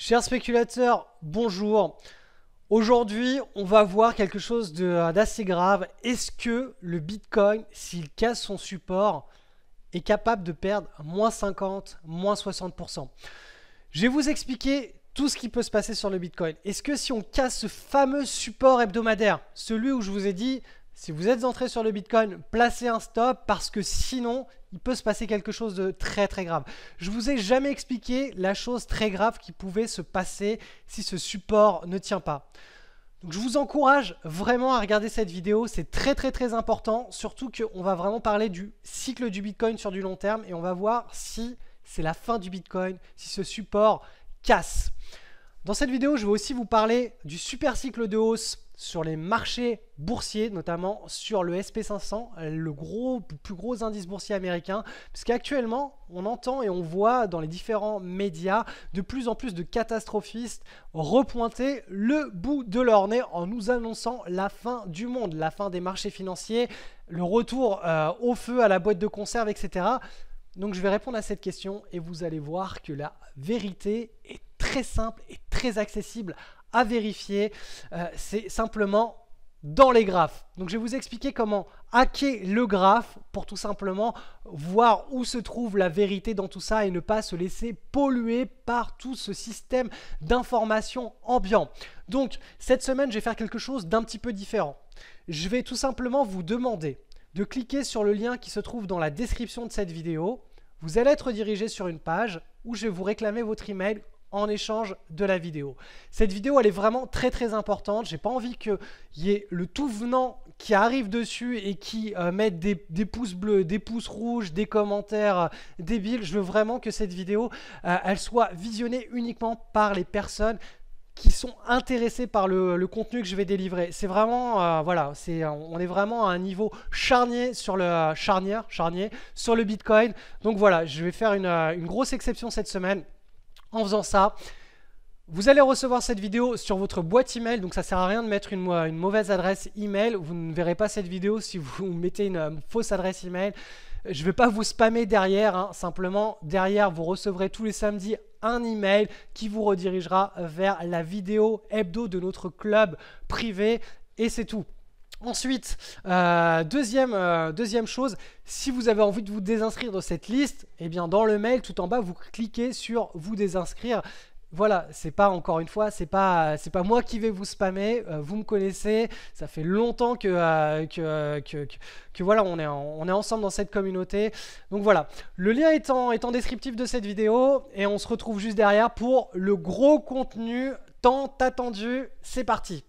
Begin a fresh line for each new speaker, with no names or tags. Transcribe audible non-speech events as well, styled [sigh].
Chers spéculateurs, bonjour. Aujourd'hui, on va voir quelque chose euh, d'assez grave. Est-ce que le Bitcoin, s'il casse son support, est capable de perdre moins 50, moins 60% Je vais vous expliquer tout ce qui peut se passer sur le Bitcoin. Est-ce que si on casse ce fameux support hebdomadaire, celui où je vous ai dit si vous êtes entré sur le Bitcoin, placez un stop parce que sinon, il peut se passer quelque chose de très très grave. Je vous ai jamais expliqué la chose très grave qui pouvait se passer si ce support ne tient pas. Donc je vous encourage vraiment à regarder cette vidéo, c'est très très très important, surtout qu'on va vraiment parler du cycle du Bitcoin sur du long terme et on va voir si c'est la fin du Bitcoin, si ce support casse. Dans cette vidéo, je vais aussi vous parler du super cycle de hausse sur les marchés boursiers, notamment sur le SP500, le gros, plus gros indice boursier américain, Puisqu'actuellement, on entend et on voit dans les différents médias de plus en plus de catastrophistes repointer le bout de leur nez en nous annonçant la fin du monde, la fin des marchés financiers, le retour euh, au feu, à la boîte de conserve, etc. Donc je vais répondre à cette question et vous allez voir que la vérité est très simple et très accessible à vérifier. Euh, c'est simplement dans les graphes. Donc je vais vous expliquer comment hacker le graphe pour tout simplement voir où se trouve la vérité dans tout ça et ne pas se laisser polluer par tout ce système d'informations ambiant. Donc cette semaine, je vais faire quelque chose d'un petit peu différent. Je vais tout simplement vous demander de cliquer sur le lien qui se trouve dans la description de cette vidéo. Vous allez être dirigé sur une page où je vais vous réclamer votre email en échange de la vidéo. Cette vidéo, elle est vraiment très très importante. J'ai pas envie qu'il y ait le tout venant qui arrive dessus et qui euh, mette des, pouces bleus, des pouces rouges, des commentaires euh, débiles. Je veux vraiment que cette vidéo, euh, elle soit visionnée uniquement par les personnes qui sont intéressées par le, contenu que je vais délivrer. C'est vraiment, voilà, c'est, on est vraiment à un niveau charnier sur le charnière, charnier sur le Bitcoin. Donc voilà, je vais faire une grosse exception cette semaine. En faisant ça, vous allez recevoir cette vidéo sur votre boîte email, donc ça sert à rien de mettre une, mauvaise adresse email. Vous ne verrez pas cette vidéo si vous [laughs] mettez une euh, fausse adresse email. Je ne vais pas vous spammer derrière, hein. simplement derrière vous recevrez tous les samedis un email qui vous redirigera vers la vidéo hebdo de notre club privé et c'est tout. Ensuite, euh, euh, deuxième, chose, si vous avez envie de vous désinscrire de cette liste, eh bien dans le mail tout en bas, vous cliquez sur vous désinscrire. Voilà, c'est pas encore une fois, c'est pas c'est pas moi qui vais vous spammer. Euh, vous me connaissez, ça fait longtemps que, que, voilà, on est on est ensemble dans cette communauté. Donc voilà, le lien étant est en descriptif de cette vidéo et on se retrouve juste derrière pour le gros contenu tant attendu. C'est parti.